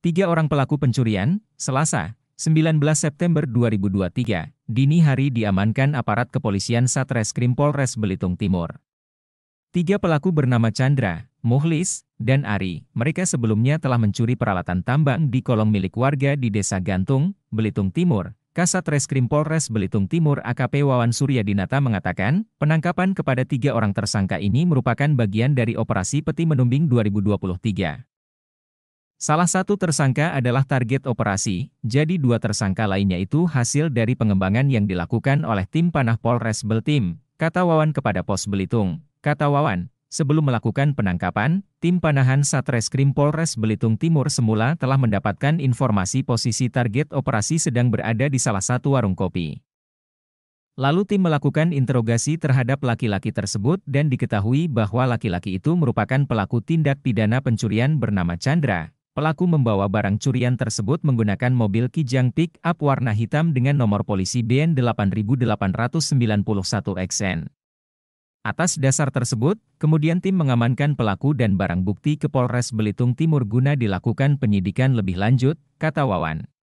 Tiga orang pelaku pencurian, Selasa, 19 September 2023, dini hari diamankan aparat kepolisian Satreskrim Polres Belitung Timur. Tiga pelaku bernama Chandra, Muhlis, dan Ari. Mereka sebelumnya telah mencuri peralatan tambang di kolong milik warga di Desa Gantung, Belitung Timur. Kasat Reskrim Polres Belitung Timur AKP Wawan Surya Dinata mengatakan, penangkapan kepada tiga orang tersangka ini merupakan bagian dari operasi Peti Menumbing 2023. Salah satu tersangka adalah target operasi, jadi dua tersangka lainnya itu hasil dari pengembangan yang dilakukan oleh tim panah Polres Beltim, kata Wawan kepada Pos Belitung. Kata Wawan, sebelum melakukan penangkapan, tim panahan Satreskrim Polres Belitung Timur semula telah mendapatkan informasi posisi target operasi sedang berada di salah satu warung kopi. Lalu tim melakukan interogasi terhadap laki-laki tersebut dan diketahui bahwa laki-laki itu merupakan pelaku tindak pidana pencurian bernama Chandra, Pelaku membawa barang curian tersebut menggunakan mobil Kijang pick-up warna hitam dengan nomor polisi BN 8891XN. Atas dasar tersebut, kemudian tim mengamankan pelaku dan barang bukti ke Polres Belitung Timur guna dilakukan penyidikan lebih lanjut, kata Wawan.